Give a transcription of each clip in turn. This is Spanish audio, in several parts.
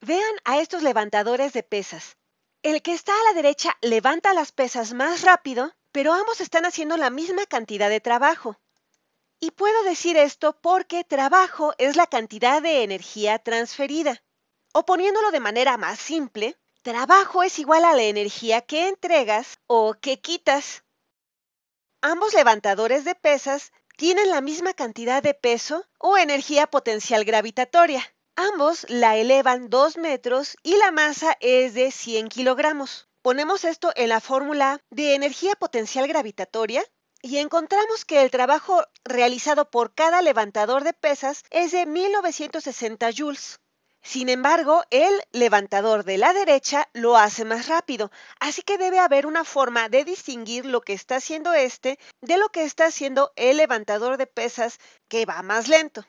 Vean a estos levantadores de pesas. El que está a la derecha levanta las pesas más rápido, pero ambos están haciendo la misma cantidad de trabajo. Y puedo decir esto porque trabajo es la cantidad de energía transferida. O poniéndolo de manera más simple, trabajo es igual a la energía que entregas o que quitas. Ambos levantadores de pesas tienen la misma cantidad de peso o energía potencial gravitatoria. Ambos la elevan 2 metros y la masa es de 100 kilogramos. Ponemos esto en la fórmula de energía potencial gravitatoria y encontramos que el trabajo realizado por cada levantador de pesas es de 1960 joules. Sin embargo, el levantador de la derecha lo hace más rápido, así que debe haber una forma de distinguir lo que está haciendo este de lo que está haciendo el levantador de pesas que va más lento.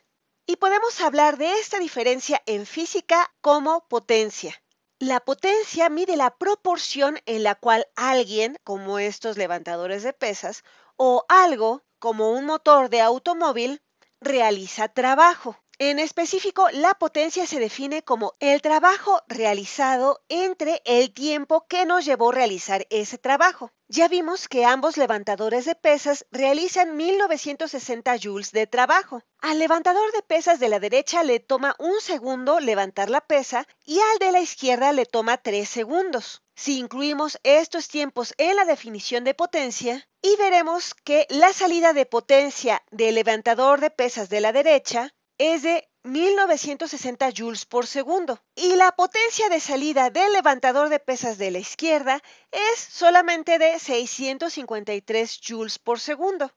Y podemos hablar de esta diferencia en física como potencia. La potencia mide la proporción en la cual alguien, como estos levantadores de pesas, o algo, como un motor de automóvil, realiza trabajo. En específico, la potencia se define como el trabajo realizado entre el tiempo que nos llevó realizar ese trabajo. Ya vimos que ambos levantadores de pesas realizan 1960 joules de trabajo. Al levantador de pesas de la derecha le toma un segundo levantar la pesa y al de la izquierda le toma 3 segundos. Si incluimos estos tiempos en la definición de potencia, y veremos que la salida de potencia del levantador de pesas de la derecha es de 1960 joules por segundo y la potencia de salida del levantador de pesas de la izquierda es solamente de 653 joules por segundo.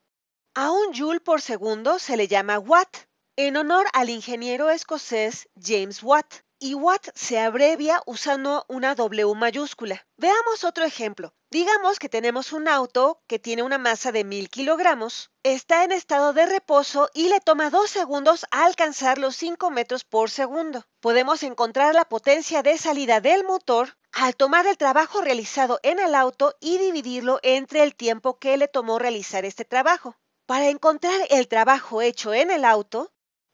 A un joule por segundo se le llama watt en honor al ingeniero escocés James Watt y Watt se abrevia usando una W mayúscula. Veamos otro ejemplo. Digamos que tenemos un auto que tiene una masa de 1000 kilogramos, está en estado de reposo y le toma 2 segundos a alcanzar los 5 metros por segundo. Podemos encontrar la potencia de salida del motor al tomar el trabajo realizado en el auto y dividirlo entre el tiempo que le tomó realizar este trabajo. Para encontrar el trabajo hecho en el auto,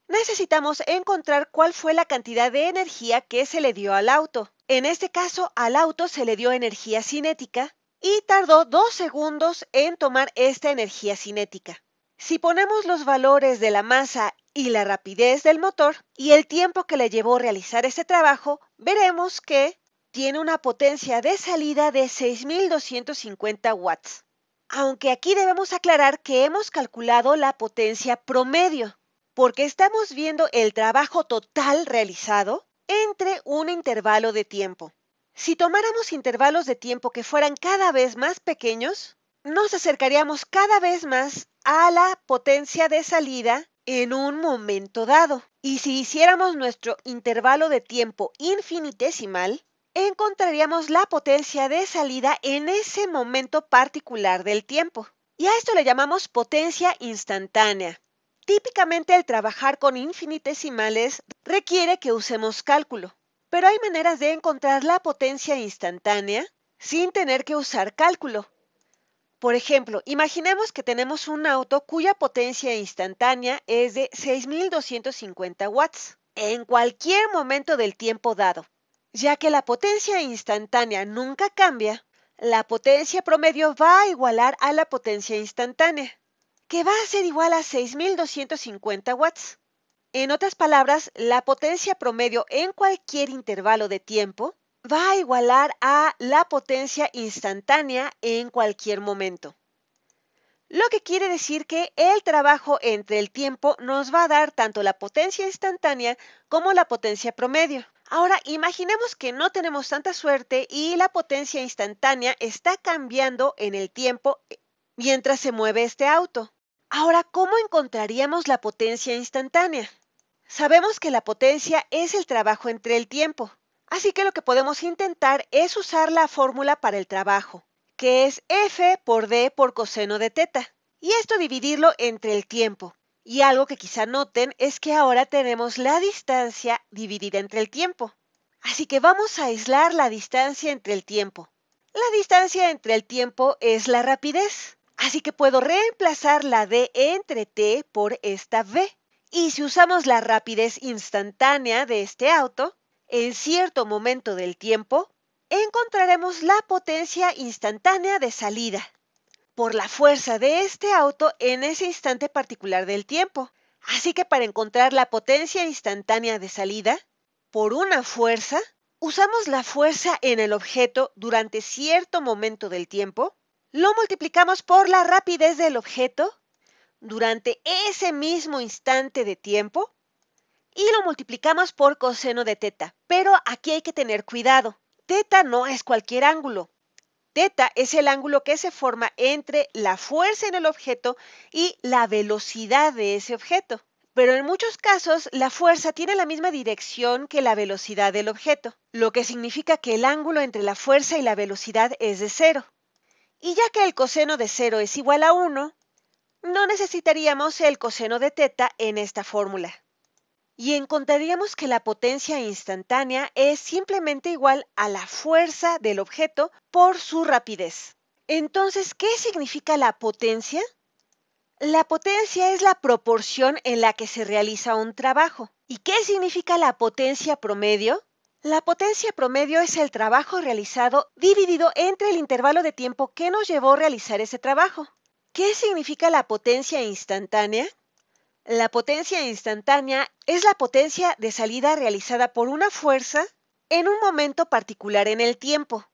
necesitamos encontrar cuál fue la cantidad de energía que se le dio al auto. En este caso, al auto se le dio energía cinética y tardó dos segundos en tomar esta energía cinética. Si ponemos los valores de la masa y la rapidez del motor y el tiempo que le llevó realizar este trabajo, veremos que tiene una potencia de salida de 6.250 watts. Aunque aquí debemos aclarar que hemos calculado la potencia promedio, porque estamos viendo el trabajo total realizado entre un intervalo de tiempo. Si tomáramos intervalos de tiempo que fueran cada vez más pequeños, nos acercaríamos cada vez más a la potencia de salida en un momento dado. Y si hiciéramos nuestro intervalo de tiempo infinitesimal, encontraríamos la potencia de salida en ese momento particular del tiempo. Y a esto le llamamos potencia instantánea. Típicamente el trabajar con infinitesimales requiere que usemos cálculo, pero hay maneras de encontrar la potencia instantánea sin tener que usar cálculo. Por ejemplo, imaginemos que tenemos un auto cuya potencia instantánea es de 6.250 watts en cualquier momento del tiempo dado. Ya que la potencia instantánea nunca cambia, la potencia promedio va a igualar a la potencia instantánea que va a ser igual a 6.250 watts. En otras palabras, la potencia promedio en cualquier intervalo de tiempo va a igualar a la potencia instantánea en cualquier momento. Lo que quiere decir que el trabajo entre el tiempo nos va a dar tanto la potencia instantánea como la potencia promedio. Ahora, imaginemos que no tenemos tanta suerte y la potencia instantánea está cambiando en el tiempo mientras se mueve este auto. Ahora, ¿cómo encontraríamos la potencia instantánea? Sabemos que la potencia es el trabajo entre el tiempo, así que lo que podemos intentar es usar la fórmula para el trabajo, que es F por D por coseno de teta, y esto dividirlo entre el tiempo. Y algo que quizá noten es que ahora tenemos la distancia dividida entre el tiempo. Así que vamos a aislar la distancia entre el tiempo. La distancia entre el tiempo es la rapidez. Así que puedo reemplazar la D entre T por esta V. Y si usamos la rapidez instantánea de este auto, en cierto momento del tiempo, encontraremos la potencia instantánea de salida por la fuerza de este auto en ese instante particular del tiempo. Así que para encontrar la potencia instantánea de salida, por una fuerza, usamos la fuerza en el objeto durante cierto momento del tiempo lo multiplicamos por la rapidez del objeto durante ese mismo instante de tiempo y lo multiplicamos por coseno de teta. Pero aquí hay que tener cuidado. Teta no es cualquier ángulo. Teta es el ángulo que se forma entre la fuerza en el objeto y la velocidad de ese objeto. Pero en muchos casos la fuerza tiene la misma dirección que la velocidad del objeto, lo que significa que el ángulo entre la fuerza y la velocidad es de cero. Y ya que el coseno de 0 es igual a 1, no necesitaríamos el coseno de teta en esta fórmula. Y encontraríamos que la potencia instantánea es simplemente igual a la fuerza del objeto por su rapidez. Entonces, ¿qué significa la potencia? La potencia es la proporción en la que se realiza un trabajo. ¿Y qué significa la potencia promedio? La potencia promedio es el trabajo realizado dividido entre el intervalo de tiempo que nos llevó a realizar ese trabajo. ¿Qué significa la potencia instantánea? La potencia instantánea es la potencia de salida realizada por una fuerza en un momento particular en el tiempo.